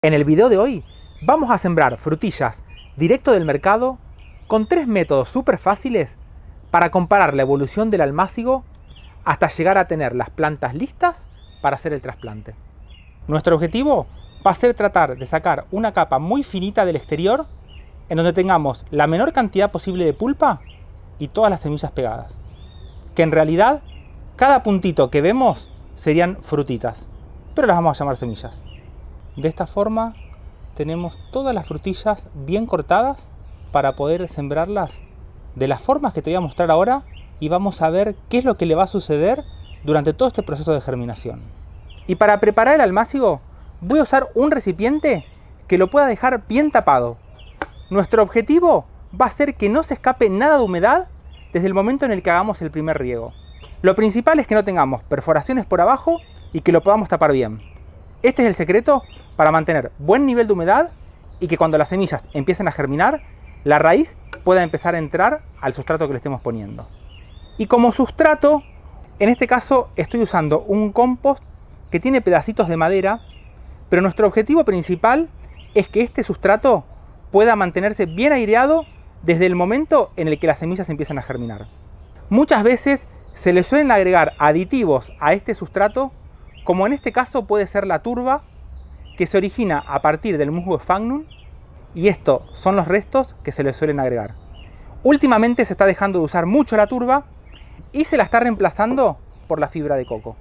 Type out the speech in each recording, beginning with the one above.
En el video de hoy vamos a sembrar frutillas directo del mercado con tres métodos súper fáciles para comparar la evolución del almácigo hasta llegar a tener las plantas listas para hacer el trasplante. Nuestro objetivo va a ser tratar de sacar una capa muy finita del exterior en donde tengamos la menor cantidad posible de pulpa y todas las semillas pegadas. Que en realidad cada puntito que vemos serían frutitas, pero las vamos a llamar semillas. De esta forma tenemos todas las frutillas bien cortadas para poder sembrarlas de las formas que te voy a mostrar ahora y vamos a ver qué es lo que le va a suceder durante todo este proceso de germinación. Y para preparar el almácigo voy a usar un recipiente que lo pueda dejar bien tapado. Nuestro objetivo va a ser que no se escape nada de humedad desde el momento en el que hagamos el primer riego. Lo principal es que no tengamos perforaciones por abajo y que lo podamos tapar bien. Este es el secreto para mantener buen nivel de humedad y que cuando las semillas empiecen a germinar, la raíz pueda empezar a entrar al sustrato que le estemos poniendo. Y como sustrato, en este caso estoy usando un compost que tiene pedacitos de madera, pero nuestro objetivo principal es que este sustrato pueda mantenerse bien aireado desde el momento en el que las semillas empiezan a germinar. Muchas veces se le suelen agregar aditivos a este sustrato como en este caso puede ser la turba que se origina a partir del musgo sphagnum y estos son los restos que se le suelen agregar. Últimamente se está dejando de usar mucho la turba y se la está reemplazando por la fibra de coco.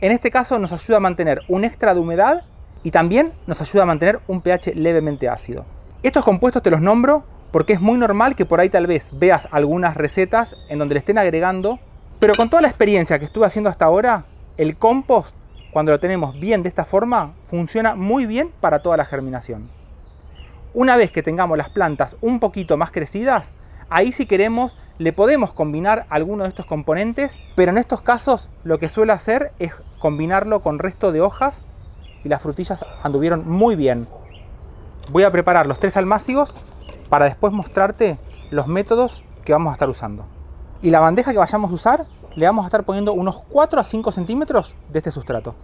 En este caso nos ayuda a mantener un extra de humedad y también nos ayuda a mantener un pH levemente ácido. Estos compuestos te los nombro porque es muy normal que por ahí tal vez veas algunas recetas en donde le estén agregando, pero con toda la experiencia que estuve haciendo hasta ahora, el compost, cuando lo tenemos bien de esta forma, funciona muy bien para toda la germinación. Una vez que tengamos las plantas un poquito más crecidas, ahí si queremos le podemos combinar alguno de estos componentes, pero en estos casos lo que suele hacer es combinarlo con resto de hojas y las frutillas anduvieron muy bien. Voy a preparar los tres almácigos para después mostrarte los métodos que vamos a estar usando. Y la bandeja que vayamos a usar le vamos a estar poniendo unos 4 a 5 centímetros de este sustrato.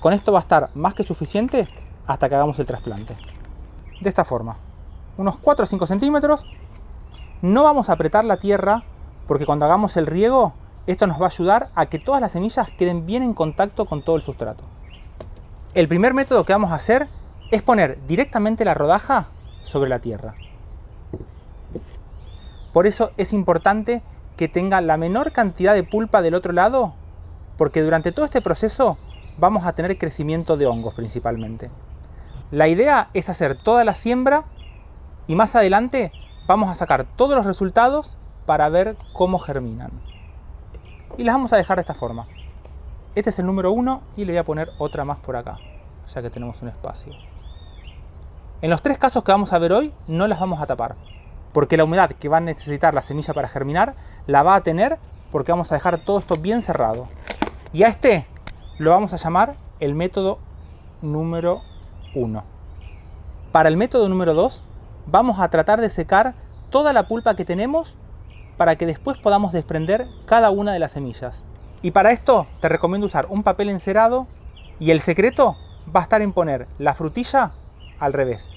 Con esto va a estar más que suficiente hasta que hagamos el trasplante. De esta forma, unos 4 a 5 centímetros. No vamos a apretar la tierra porque cuando hagamos el riego, esto nos va a ayudar a que todas las semillas queden bien en contacto con todo el sustrato. El primer método que vamos a hacer es poner directamente la rodaja sobre la tierra. Por eso es importante que tenga la menor cantidad de pulpa del otro lado, porque durante todo este proceso vamos a tener crecimiento de hongos principalmente. La idea es hacer toda la siembra y más adelante vamos a sacar todos los resultados para ver cómo germinan. Y las vamos a dejar de esta forma. Este es el número uno y le voy a poner otra más por acá, ya que tenemos un espacio. En los tres casos que vamos a ver hoy no las vamos a tapar, porque la humedad que va a necesitar la semilla para germinar la va a tener porque vamos a dejar todo esto bien cerrado. Y a este lo vamos a llamar el método número 1. Para el método número 2 vamos a tratar de secar toda la pulpa que tenemos para que después podamos desprender cada una de las semillas. Y para esto te recomiendo usar un papel encerado y el secreto va a estar en poner la frutilla al revés,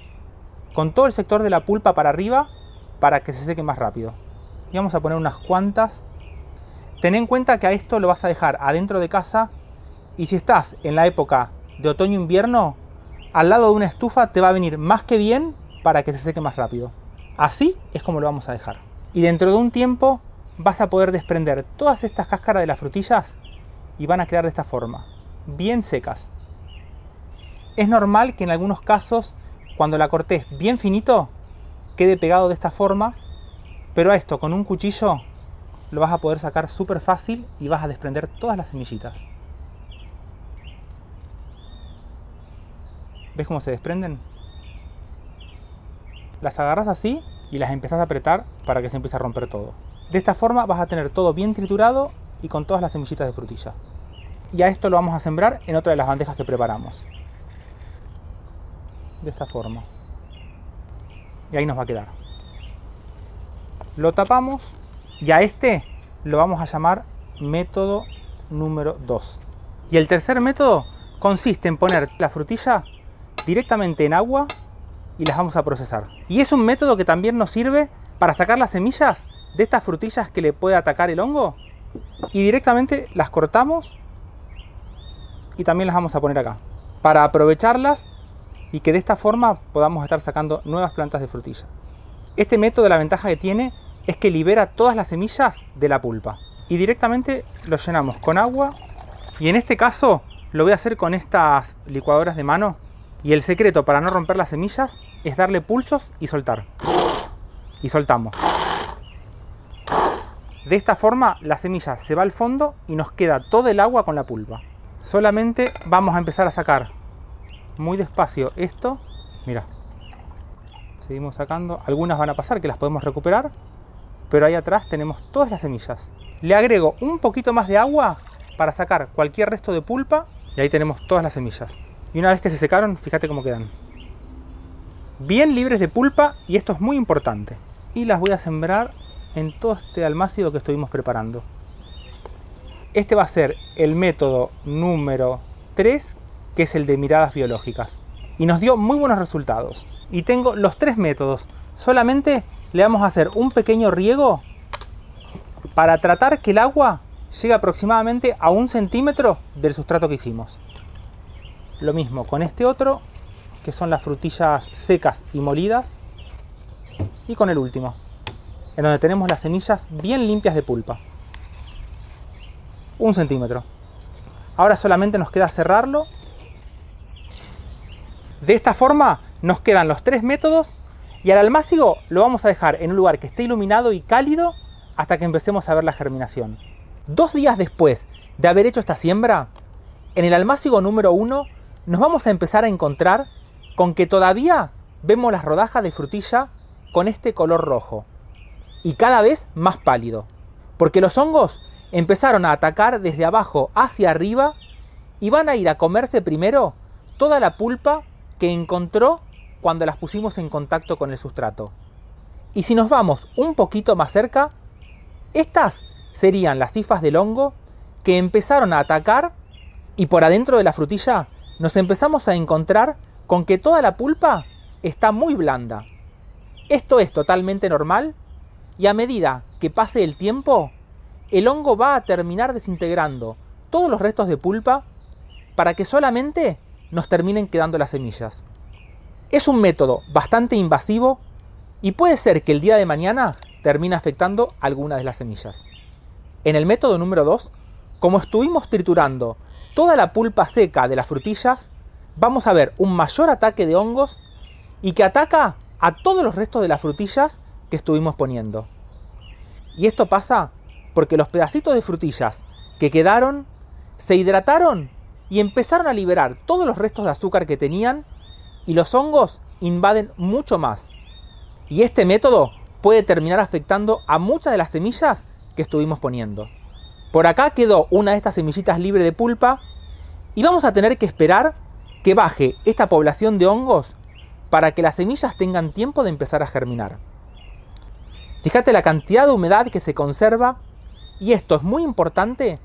con todo el sector de la pulpa para arriba para que se seque más rápido. Y vamos a poner unas cuantas. Ten en cuenta que a esto lo vas a dejar adentro de casa y si estás en la época de otoño-invierno, al lado de una estufa te va a venir más que bien para que se seque más rápido. Así es como lo vamos a dejar. Y dentro de un tiempo vas a poder desprender todas estas cáscaras de las frutillas y van a quedar de esta forma, bien secas. Es normal que en algunos casos, cuando la cortes bien finito, quede pegado de esta forma, pero a esto con un cuchillo lo vas a poder sacar súper fácil y vas a desprender todas las semillitas. ¿Ves cómo se desprenden? Las agarras así y las empezás a apretar para que se empiece a romper todo. De esta forma vas a tener todo bien triturado y con todas las semillitas de frutilla. Y a esto lo vamos a sembrar en otra de las bandejas que preparamos. De esta forma y ahí nos va a quedar. Lo tapamos y a este lo vamos a llamar método número 2. Y el tercer método consiste en poner la frutilla directamente en agua y las vamos a procesar. Y es un método que también nos sirve para sacar las semillas de estas frutillas que le puede atacar el hongo y directamente las cortamos y también las vamos a poner acá. Para aprovecharlas y que de esta forma podamos estar sacando nuevas plantas de frutilla. Este método la ventaja que tiene es que libera todas las semillas de la pulpa y directamente lo llenamos con agua y en este caso lo voy a hacer con estas licuadoras de mano y el secreto para no romper las semillas es darle pulsos y soltar. Y soltamos. De esta forma la semilla se va al fondo y nos queda todo el agua con la pulpa. Solamente vamos a empezar a sacar muy despacio. Esto, mira, seguimos sacando. Algunas van a pasar que las podemos recuperar, pero ahí atrás tenemos todas las semillas. Le agrego un poquito más de agua para sacar cualquier resto de pulpa y ahí tenemos todas las semillas. Y una vez que se secaron, fíjate cómo quedan. Bien libres de pulpa y esto es muy importante. Y las voy a sembrar en todo este almácido que estuvimos preparando. Este va a ser el método número 3 que es el de miradas biológicas. Y nos dio muy buenos resultados. Y tengo los tres métodos. Solamente le vamos a hacer un pequeño riego para tratar que el agua llegue aproximadamente a un centímetro del sustrato que hicimos. Lo mismo con este otro, que son las frutillas secas y molidas. Y con el último, en donde tenemos las semillas bien limpias de pulpa. Un centímetro. Ahora solamente nos queda cerrarlo de esta forma nos quedan los tres métodos y al almácigo lo vamos a dejar en un lugar que esté iluminado y cálido hasta que empecemos a ver la germinación. Dos días después de haber hecho esta siembra, en el almácigo número 1 nos vamos a empezar a encontrar con que todavía vemos las rodajas de frutilla con este color rojo y cada vez más pálido, porque los hongos empezaron a atacar desde abajo hacia arriba y van a ir a comerse primero toda la pulpa que encontró cuando las pusimos en contacto con el sustrato. Y si nos vamos un poquito más cerca, estas serían las cifras del hongo que empezaron a atacar y por adentro de la frutilla nos empezamos a encontrar con que toda la pulpa está muy blanda. Esto es totalmente normal y a medida que pase el tiempo, el hongo va a terminar desintegrando todos los restos de pulpa para que solamente nos terminen quedando las semillas. Es un método bastante invasivo y puede ser que el día de mañana termine afectando algunas de las semillas. En el método número 2, como estuvimos triturando toda la pulpa seca de las frutillas, vamos a ver un mayor ataque de hongos y que ataca a todos los restos de las frutillas que estuvimos poniendo. Y esto pasa porque los pedacitos de frutillas que quedaron se hidrataron y empezaron a liberar todos los restos de azúcar que tenían y los hongos invaden mucho más. Y este método puede terminar afectando a muchas de las semillas que estuvimos poniendo. Por acá quedó una de estas semillitas libre de pulpa y vamos a tener que esperar que baje esta población de hongos para que las semillas tengan tiempo de empezar a germinar. Fíjate la cantidad de humedad que se conserva y esto es muy importante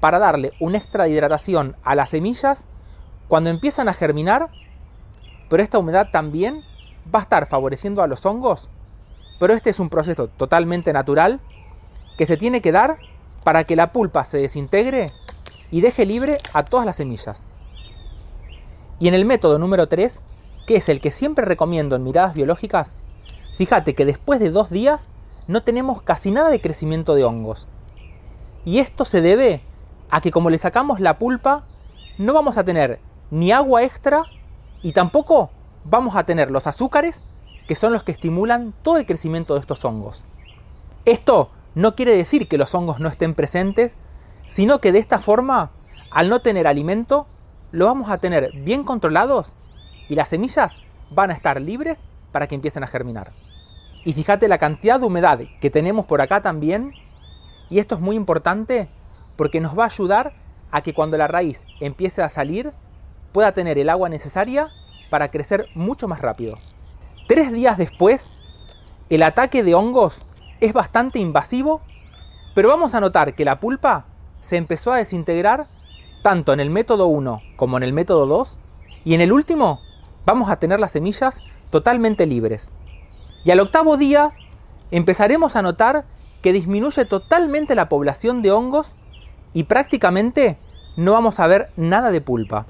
para darle una extra hidratación a las semillas cuando empiezan a germinar, pero esta humedad también va a estar favoreciendo a los hongos, pero este es un proceso totalmente natural que se tiene que dar para que la pulpa se desintegre y deje libre a todas las semillas. Y en el método número 3, que es el que siempre recomiendo en miradas biológicas, fíjate que después de dos días no tenemos casi nada de crecimiento de hongos. Y esto se debe a que como le sacamos la pulpa, no vamos a tener ni agua extra y tampoco vamos a tener los azúcares que son los que estimulan todo el crecimiento de estos hongos. Esto no quiere decir que los hongos no estén presentes, sino que de esta forma, al no tener alimento, lo vamos a tener bien controlados y las semillas van a estar libres para que empiecen a germinar. Y fíjate la cantidad de humedad que tenemos por acá también, y esto es muy importante porque nos va a ayudar a que cuando la raíz empiece a salir pueda tener el agua necesaria para crecer mucho más rápido. Tres días después, el ataque de hongos es bastante invasivo, pero vamos a notar que la pulpa se empezó a desintegrar tanto en el método 1 como en el método 2, y en el último vamos a tener las semillas totalmente libres. Y al octavo día empezaremos a notar que disminuye totalmente la población de hongos y prácticamente no vamos a ver nada de pulpa.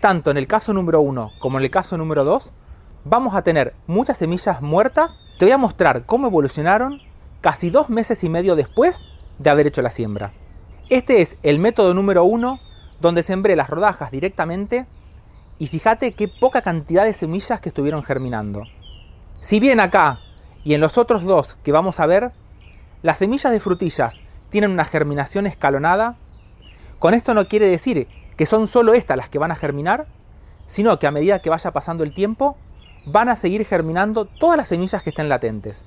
Tanto en el caso número 1 como en el caso número 2 vamos a tener muchas semillas muertas. Te voy a mostrar cómo evolucionaron casi dos meses y medio después de haber hecho la siembra. Este es el método número 1 donde sembré las rodajas directamente y fíjate qué poca cantidad de semillas que estuvieron germinando. Si bien acá y en los otros dos que vamos a ver, las semillas de frutillas tienen una germinación escalonada. Con esto no quiere decir que son solo estas las que van a germinar, sino que a medida que vaya pasando el tiempo, van a seguir germinando todas las semillas que estén latentes.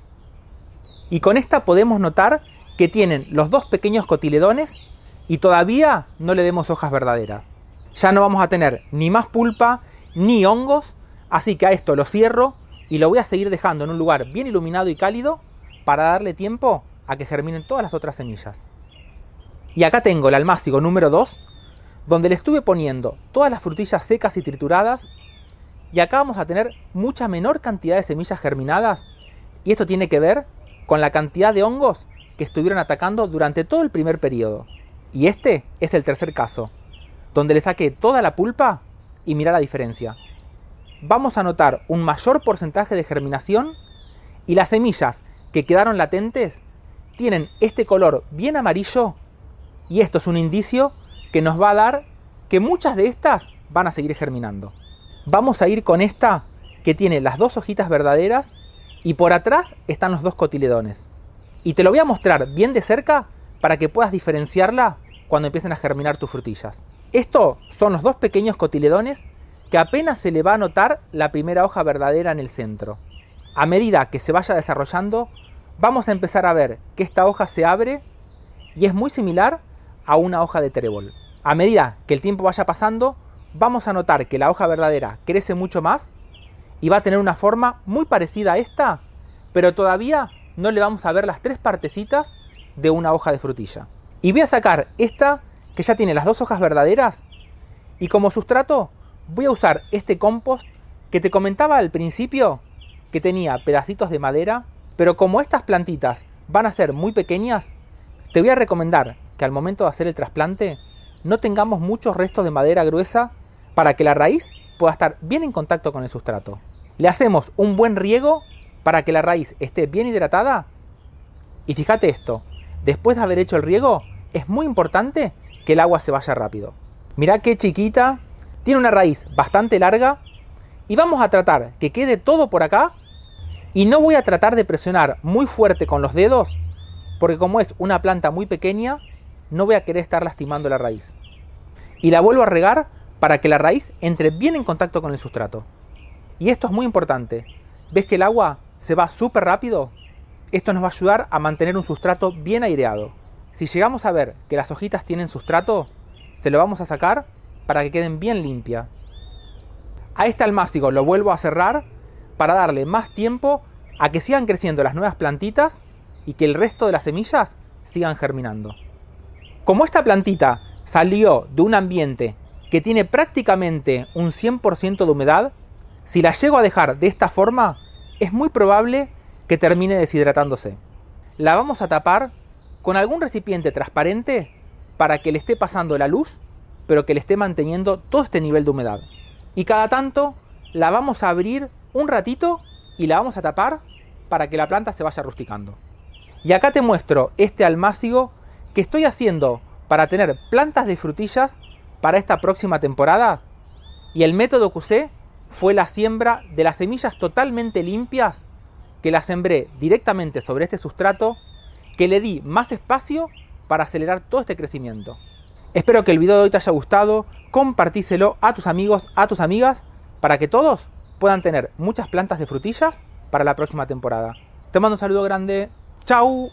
Y con esta podemos notar que tienen los dos pequeños cotiledones y todavía no le demos hojas verdaderas. Ya no vamos a tener ni más pulpa ni hongos, así que a esto lo cierro y lo voy a seguir dejando en un lugar bien iluminado y cálido para darle tiempo a que germinen todas las otras semillas. Y acá tengo el almácigo número 2, donde le estuve poniendo todas las frutillas secas y trituradas, y acá vamos a tener mucha menor cantidad de semillas germinadas, y esto tiene que ver con la cantidad de hongos que estuvieron atacando durante todo el primer periodo. Y este es el tercer caso, donde le saqué toda la pulpa y mira la diferencia. Vamos a notar un mayor porcentaje de germinación y las semillas que quedaron latentes tienen este color bien amarillo y esto es un indicio que nos va a dar que muchas de estas van a seguir germinando. Vamos a ir con esta que tiene las dos hojitas verdaderas y por atrás están los dos cotiledones. Y te lo voy a mostrar bien de cerca para que puedas diferenciarla cuando empiecen a germinar tus frutillas. Estos son los dos pequeños cotiledones que apenas se le va a notar la primera hoja verdadera en el centro. A medida que se vaya desarrollando, vamos a empezar a ver que esta hoja se abre y es muy similar a una hoja de trébol. A medida que el tiempo vaya pasando, vamos a notar que la hoja verdadera crece mucho más y va a tener una forma muy parecida a esta, pero todavía no le vamos a ver las tres partecitas de una hoja de frutilla. Y voy a sacar esta que ya tiene las dos hojas verdaderas y como sustrato voy a usar este compost que te comentaba al principio que tenía pedacitos de madera pero como estas plantitas van a ser muy pequeñas, te voy a recomendar que al momento de hacer el trasplante no tengamos muchos restos de madera gruesa para que la raíz pueda estar bien en contacto con el sustrato. Le hacemos un buen riego para que la raíz esté bien hidratada. Y fíjate esto, después de haber hecho el riego, es muy importante que el agua se vaya rápido. Mirá qué chiquita, tiene una raíz bastante larga y vamos a tratar que quede todo por acá y no voy a tratar de presionar muy fuerte con los dedos, porque como es una planta muy pequeña, no voy a querer estar lastimando la raíz. Y la vuelvo a regar para que la raíz entre bien en contacto con el sustrato. Y esto es muy importante. ¿Ves que el agua se va súper rápido? Esto nos va a ayudar a mantener un sustrato bien aireado. Si llegamos a ver que las hojitas tienen sustrato, se lo vamos a sacar para que queden bien limpia. A este almácigo lo vuelvo a cerrar para darle más tiempo a que sigan creciendo las nuevas plantitas y que el resto de las semillas sigan germinando. Como esta plantita salió de un ambiente que tiene prácticamente un 100% de humedad, si la llego a dejar de esta forma, es muy probable que termine deshidratándose. La vamos a tapar con algún recipiente transparente para que le esté pasando la luz, pero que le esté manteniendo todo este nivel de humedad. Y cada tanto la vamos a abrir un ratito y la vamos a tapar para que la planta se vaya rusticando. Y acá te muestro este almácigo que estoy haciendo para tener plantas de frutillas para esta próxima temporada. Y el método que usé fue la siembra de las semillas totalmente limpias que las sembré directamente sobre este sustrato que le di más espacio para acelerar todo este crecimiento. Espero que el video de hoy te haya gustado, compartíselo a tus amigos, a tus amigas, para que todos puedan tener muchas plantas de frutillas para la próxima temporada. Te mando un saludo grande. ¡Chao!